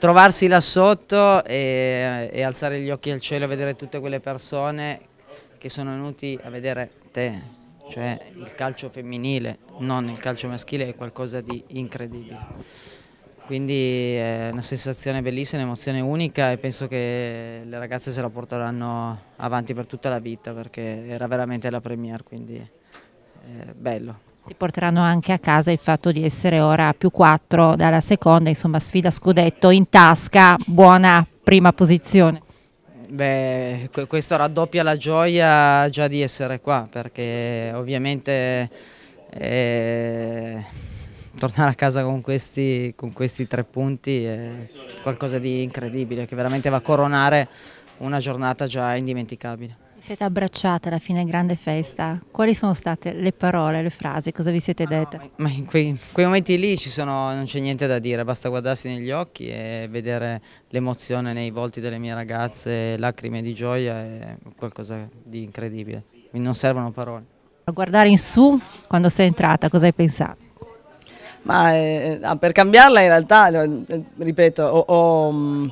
trovarsi là sotto e, e, alzare gli occhi al cielo e vedere tutte quelle persone che sono venuti a vedere te, cioè il calcio femminile, non il calcio maschile, è qualcosa di incredibile. Quindi è una sensazione bellissima, un'emozione unica e penso che le ragazze se la porteranno avanti per tutta la vita perché era veramente la premiere, quindi è eh, bello. Si porteranno anche a casa il fatto di essere ora più 4 dalla seconda, insomma sfida scudetto in tasca, buona prima posizione. Beh, questo raddoppia la gioia già di essere qua perché ovviamente eh, tornare a casa con questi, con questi, tre punti è qualcosa di incredibile che veramente va a coronare una giornata già indimenticabile siete abbracciate alla fine, grande festa. Quali sono state le parole, le frasi? Cosa vi siete dette? No, ma in quei, quei momenti lì sono, non c'è niente da dire, basta guardarsi negli occhi e vedere l'emozione nei volti delle mie ragazze, lacrime di gioia, è qualcosa di incredibile. Non servono parole. A guardare in su, quando sei entrata, cosa hai pensato? Ma eh, ah, per cambiarla in realtà, eh, ripeto, ho, ho mm,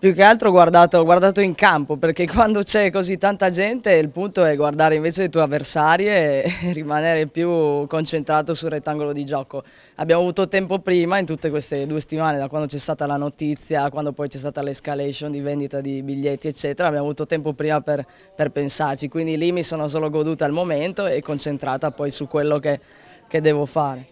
più che altro ho guardato, guardato in campo perché quando c'è così tanta gente il punto è guardare invece le tue avversarie e rimanere più concentrato sul rettangolo di gioco. Abbiamo avuto tempo prima in tutte queste due settimane, da quando c'è stata la notizia, quando poi c'è stata l'escalation di vendita di biglietti eccetera, abbiamo avuto tempo prima per, per, pensarci, quindi lì mi sono solo goduta al momento e concentrata poi su quello che, che devo fare.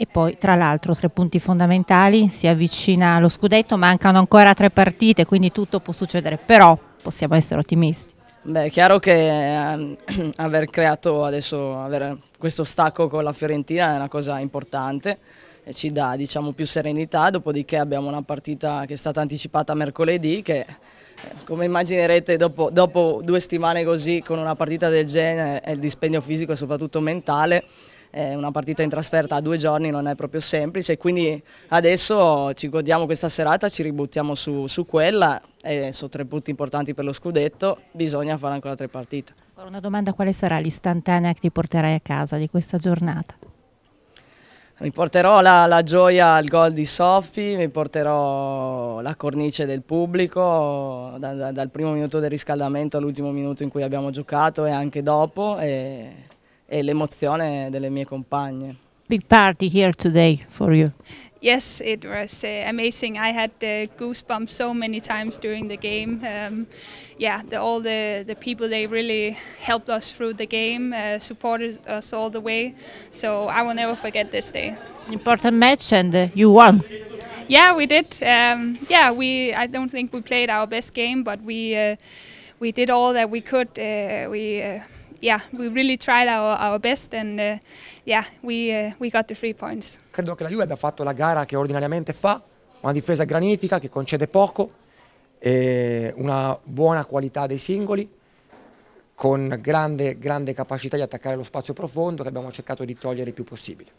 E poi tra l'altro tre punti fondamentali, si avvicina allo scudetto, mancano ancora tre partite, quindi tutto può succedere, però possiamo essere ottimisti. Beh, è chiaro che eh, aver creato adesso aver questo stacco con la Fiorentina è una cosa importante, e ci dà diciamo, più serenità, dopodiché abbiamo una partita che è stata anticipata mercoledì che eh, come immaginerete dopo, dopo due settimane così con una partita del genere e il dispendio fisico e soprattutto mentale eh, una partita in trasferta a due giorni non è proprio semplice, quindi adesso ci godiamo questa serata, ci ributtiamo su, su quella, e sono tre punti importanti per lo scudetto, bisogna fare ancora tre partite. Ora una domanda, quale sarà l'istantanea che ti porterai a casa di questa giornata? Mi porterò la, la gioia al gol di Soffi, mi porterò la cornice del pubblico da, da, dal primo minuto del riscaldamento all'ultimo minuto in cui abbiamo giocato e anche dopo. E e l'emozione delle mie compagne. Big party here today for you. Yes, it was uh, amazing. I had uh, goosebumps so many times during the game. Um, yeah, the, all the, the people they really helped us through the game, uh, supported us all the way. So I will never forget this day. Important match, and uh, you won. Yeah, we did. Um, yeah, we. I don't think we played our best game, but we uh, we did all that we could. Uh, we yeah, we really tried our, our best and uh, yeah, we, uh, we got the three points. Credo che la Juve abbia fatto la gara che ordinariamente fa, una difesa granitica che concede poco, una buona qualità dei singoli, con grande, grande capacità di attaccare lo spazio profondo che abbiamo cercato di togliere il più possibile.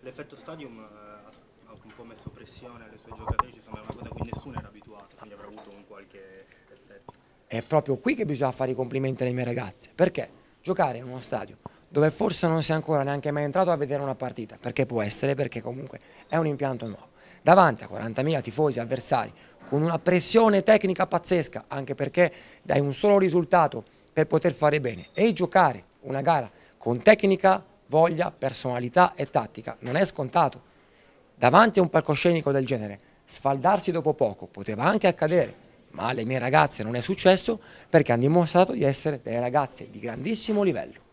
L'effetto stadium eh, ha un po' messo pressione alle sue giocatrici è proprio qui che bisogna fare i complimenti alle mie ragazze, perché giocare in uno stadio dove forse non sei ancora neanche mai entrato a vedere una partita, perché può essere, perché comunque è un impianto nuovo. Davanti a 40.000 tifosi avversari, con una pressione tecnica pazzesca, anche perché dai un solo risultato per poter fare bene e giocare una gara con tecnica, voglia, personalità e tattica, non è scontato. Davanti a un palcoscenico del genere, sfaldarsi dopo poco poteva anche accadere, ma alle mie ragazze non è successo perché hanno dimostrato di essere delle ragazze di grandissimo livello.